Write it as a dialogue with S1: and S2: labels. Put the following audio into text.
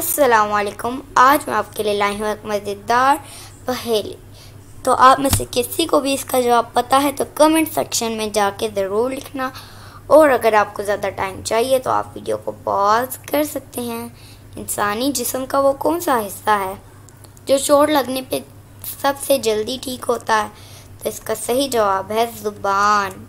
S1: असलकुम आज मैं आपके लिए लाई हूँ एक मज़ेदार पहेली तो आप में से किसी को भी इसका जवाब पता है तो कमेंट सेक्शन में जाके ज़रूर लिखना और अगर आपको ज़्यादा टाइम चाहिए तो आप वीडियो को पॉज कर सकते हैं इंसानी जिसम का वो कौन सा हिस्सा है जो चोट लगने पे सबसे जल्दी ठीक होता है तो इसका सही जवाब है ज़ुबान